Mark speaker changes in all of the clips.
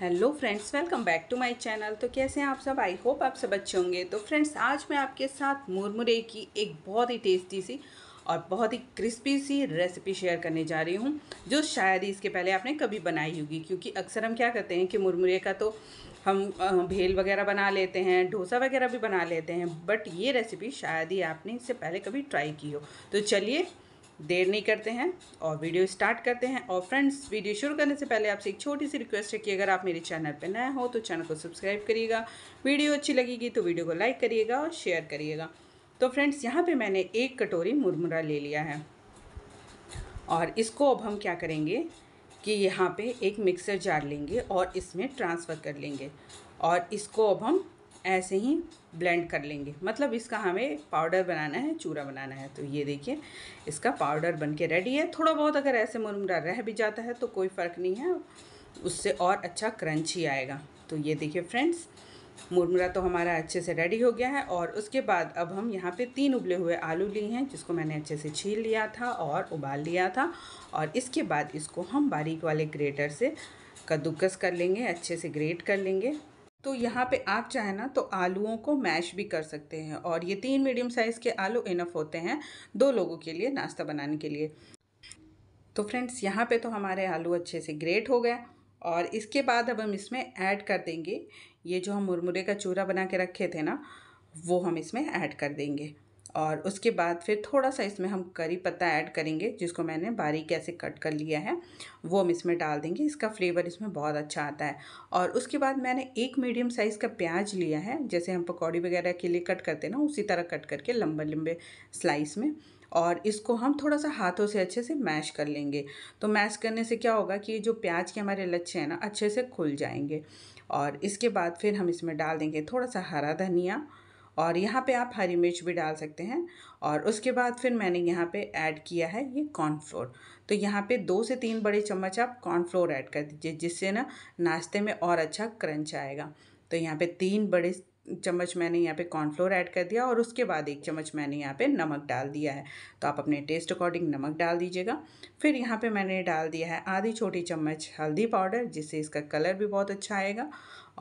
Speaker 1: hello friends welcome back to my channel तो कैसे हैं आप सब आई होप आप सब अच्छे होंगे तो फ्रेंड्स आज मैं आपके साथ मुरमुरे की एक बहुत ही टेस्टी सी और बहुत ही क्रिस्पी सी रेसिपी शेयर करने जा रही हूँ जो शायद ही इसके पहले आपने कभी बनाई होगी क्योंकि अक्सर हम क्या करते हैं कि मुरमुरे का तो हम भेल वगैरह बना लेते हैं डोसा वगैरह भी बना लेते हैं बट ये रेसिपी शायद ही आपने इससे पहले कभी ट्राई की हो तो चलिए देर नहीं करते हैं और वीडियो स्टार्ट करते हैं और फ्रेंड्स वीडियो शुरू करने से पहले आपसे एक छोटी सी रिक्वेस्ट है कि अगर आप मेरे चैनल पर नया हो तो चैनल को सब्सक्राइब करिएगा वीडियो अच्छी लगेगी तो वीडियो को लाइक करिएगा और शेयर करिएगा तो फ्रेंड्स यहाँ पे मैंने एक कटोरी मुरमुरा ले लिया है और इसको अब हम क्या करेंगे कि यहाँ पर एक मिक्सर जार लेंगे और इसमें ट्रांसफ़र कर लेंगे और इसको अब हम ऐसे ही ब्लेंड कर लेंगे मतलब इसका हमें पाउडर बनाना है चूरा बनाना है तो ये देखिए इसका पाउडर बन के रेडी है थोड़ा बहुत अगर ऐसे मुरमुरा रह भी जाता है तो कोई फ़र्क नहीं है उससे और अच्छा क्रंच ही आएगा तो ये देखिए फ्रेंड्स मुरमुरा तो हमारा अच्छे से रेडी हो गया है और उसके बाद अब हम यहाँ पे तीन उबले हुए आलू लिए हैं जिसको मैंने अच्छे से छील लिया था और उबाल लिया था और इसके बाद इसको हम बारीक वाले ग्रेटर से कद्दूकस कर लेंगे अच्छे से ग्रेट कर लेंगे तो यहाँ पे आप चाहे ना तो आलूओं को मैश भी कर सकते हैं और ये तीन मीडियम साइज़ के आलू इनफ होते हैं दो लोगों के लिए नाश्ता बनाने के लिए तो फ्रेंड्स यहाँ पे तो हमारे आलू अच्छे से ग्रेट हो गए और इसके बाद अब हम इसमें ऐड कर देंगे ये जो हम मुरमुरे का चूरा बना के रखे थे ना वो हम इसमें ऐड कर देंगे और उसके बाद फिर थोड़ा सा इसमें हम करी पत्ता ऐड करेंगे जिसको मैंने बारीक ऐसे कट कर लिया है वो हम इसमें डाल देंगे इसका फ्लेवर इसमें बहुत अच्छा आता है और उसके बाद मैंने एक मीडियम साइज़ का प्याज लिया है जैसे हम पकौड़ी वगैरह के लिए कट करते हैं ना उसी तरह कट करके लंबे लंबे स्लाइस में और इसको हम थोड़ा सा हाथों से अच्छे से मैश कर लेंगे तो मैश करने से क्या होगा कि जो प्याज के हमारे लच्छे हैं ना अच्छे से खुल जाएंगे और इसके बाद फिर हम इसमें डाल देंगे थोड़ा सा हरा धनिया और यहाँ पे आप हरी मिर्च भी डाल सकते हैं और उसके बाद फिर मैंने यहाँ पे ऐड किया है ये कॉर्नफ्लोर तो यहाँ पे दो से तीन बड़े चम्मच आप कॉर्नफ्लोर ऐड कर दीजिए जिससे ना नाश्ते में और अच्छा क्रंच आएगा तो यहाँ पे तीन बड़े चम्मच मैंने यहाँ पे कॉर्नफ्लोर ऐड कर दिया और उसके बाद एक चम्मच मैंने यहाँ पे नमक डाल दिया है तो आप अपने टेस्ट अकॉर्डिंग नमक डाल दीजिएगा फिर यहाँ पे मैंने डाल दिया है आधी छोटी चम्मच हल्दी पाउडर जिससे इसका कलर भी बहुत अच्छा आएगा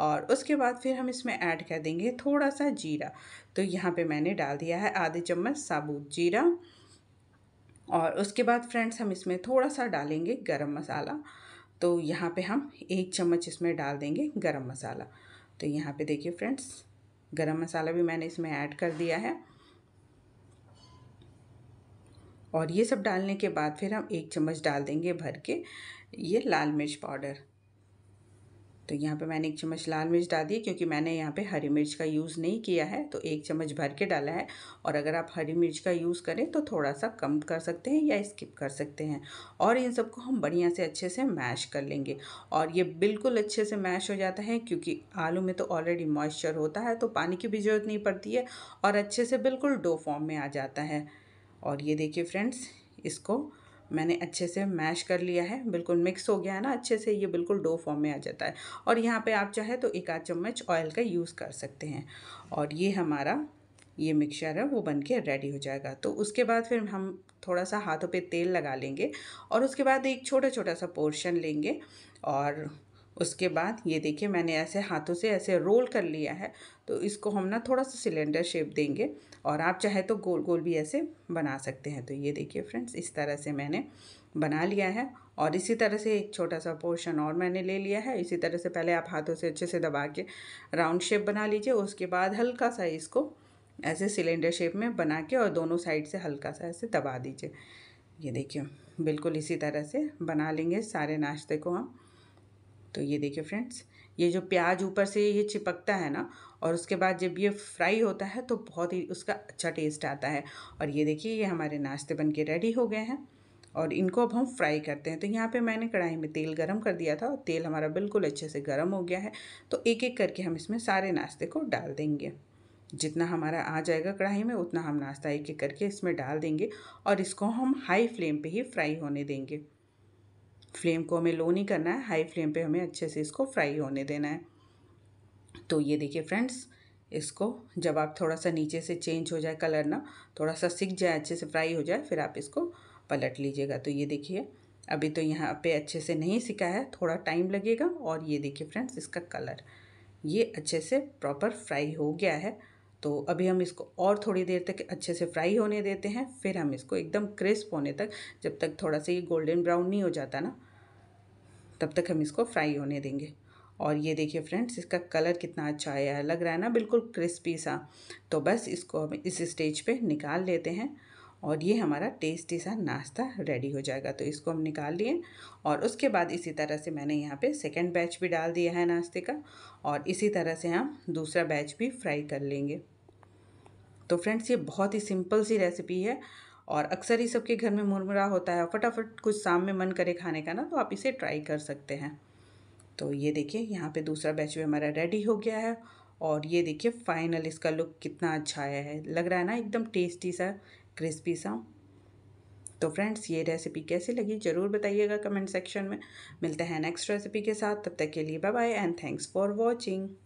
Speaker 1: और उसके बाद फिर हम इसमें ऐड कर देंगे थोड़ा सा जीरा तो यहाँ पर मैंने डाल दिया है आधी चम्मच साबुत जीरा और उसके बाद फ्रेंड्स हम इसमें थोड़ा सा डालेंगे गर्म मसाला तो यहाँ पर हम एक चम्मच इसमें डाल देंगे गर्म मसाला तो यहाँ पे देखिए फ्रेंड्स गरम मसाला भी मैंने इसमें ऐड कर दिया है और ये सब डालने के बाद फिर हम एक चम्मच डाल देंगे भर के ये लाल मिर्च पाउडर तो यहाँ पे मैंने एक चम्मच लाल मिर्च डाल दी क्योंकि मैंने यहाँ पे हरी मिर्च का यूज़ नहीं किया है तो एक चम्मच भर के डाला है और अगर आप हरी मिर्च का यूज़ करें तो थोड़ा सा कम कर सकते हैं या स्किप कर सकते हैं और इन सबको हम बढ़िया से अच्छे से मैश कर लेंगे और ये बिल्कुल अच्छे से मैश हो जाता है क्योंकि आलू में तो ऑलरेडी मॉइस्चर होता है तो पानी की भी ज़रूरत नहीं पड़ती है और अच्छे से बिल्कुल डो फॉर्म में आ जाता है और ये देखिए फ्रेंड्स इसको मैंने अच्छे से मैश कर लिया है बिल्कुल मिक्स हो गया है ना अच्छे से ये बिल्कुल डो फॉर्म में आ जाता है और यहाँ पे आप चाहे तो एक आध चम्मच ऑयल का यूज़ कर सकते हैं और ये हमारा ये मिक्सचर है वो बन के रेडी हो जाएगा तो उसके बाद फिर हम थोड़ा सा हाथों पे तेल लगा लेंगे और उसके बाद एक छोटा छोटा सा पोर्शन लेंगे और उसके बाद ये देखिए मैंने ऐसे हाथों से ऐसे रोल कर लिया है तो इसको हम ना थोड़ा सा सिलेंडर शेप देंगे और आप चाहे तो गोल गोल भी ऐसे बना सकते हैं तो ये देखिए फ्रेंड्स इस तरह से मैंने बना लिया है और इसी तरह से एक छोटा सा पोर्शन और मैंने ले लिया है इसी तरह से पहले आप हाथों से अच्छे से दबा के राउंड शेप बना लीजिए उसके बाद हल्का सा इसको ऐसे सिलेंडर शेप में बना के और दोनों साइड से हल्का सा ऐसे दबा दीजिए ये देखिए बिल्कुल इसी तरह से बना लेंगे सारे नाश्ते को हम तो ये देखिए फ्रेंड्स ये जो प्याज ऊपर से ये चिपकता है ना और उसके बाद जब ये फ्राई होता है तो बहुत ही उसका अच्छा टेस्ट आता है और ये देखिए ये हमारे नाश्ते बन के रेडी हो गए हैं और इनको अब हम फ्राई करते हैं तो यहाँ पे मैंने कढ़ाई में तेल गरम कर दिया था और तेल हमारा बिल्कुल अच्छे से गरम हो गया है तो एक एक करके हम इसमें सारे नाश्ते को डाल देंगे जितना हमारा आ जाएगा कढ़ाई में उतना हम नाश्ता एक एक करके इसमें डाल देंगे और इसको हम हाई फ्लेम पे ही फ्राई होने देंगे फ्लेम को हमें लो नहीं करना है हाई फ्लेम पे हमें अच्छे से इसको फ्राई होने देना है तो ये देखिए फ्रेंड्स इसको जब आप थोड़ा सा नीचे से चेंज हो जाए कलर ना थोड़ा सा सीख जाए अच्छे से फ्राई हो जाए फिर आप इसको पलट लीजिएगा तो ये देखिए अभी तो यहाँ पे अच्छे से नहीं सिका है थोड़ा टाइम लगेगा और ये देखिए फ्रेंड्स इसका कलर ये अच्छे से प्रॉपर फ्राई हो गया है तो अभी हम इसको और थोड़ी देर तक अच्छे से फ्राई होने देते हैं फिर हम इसको एकदम क्रिस्प होने तक जब तक थोड़ा सा ये गोल्डन ब्राउन नहीं हो जाता ना तब तक हम इसको फ्राई होने देंगे और ये देखिए फ्रेंड्स इसका कलर कितना अच्छा आया है लग रहा है ना बिल्कुल क्रिस्पी सा तो बस इसको हम इस स्टेज पे निकाल लेते हैं और ये हमारा टेस्टी सा नाश्ता रेडी हो जाएगा तो इसको हम निकाल लिए और उसके बाद इसी तरह से मैंने यहाँ पे सेकेंड बैच भी डाल दिया है नाश्ते का और इसी तरह से हम दूसरा बैच भी फ्राई कर लेंगे तो फ्रेंड्स ये बहुत ही सिंपल सी रेसिपी है और अक्सर ही सबके घर में मुरमुरा होता है फटाफट कुछ शाम में मन करे खाने का ना तो आप इसे ट्राई कर सकते हैं तो ये देखिए यहाँ पे दूसरा बैच भी हमारा रेडी हो गया है और ये देखिए फाइनल इसका लुक कितना अच्छा आया है लग रहा है ना एकदम टेस्टी सा क्रिस्पी सा तो फ्रेंड्स ये रेसिपी कैसी लगी ज़रूर बताइएगा कमेंट सेक्शन में मिलते हैं नेक्स्ट रेसिपी के साथ तब तक के लिए bye bye and thanks for watching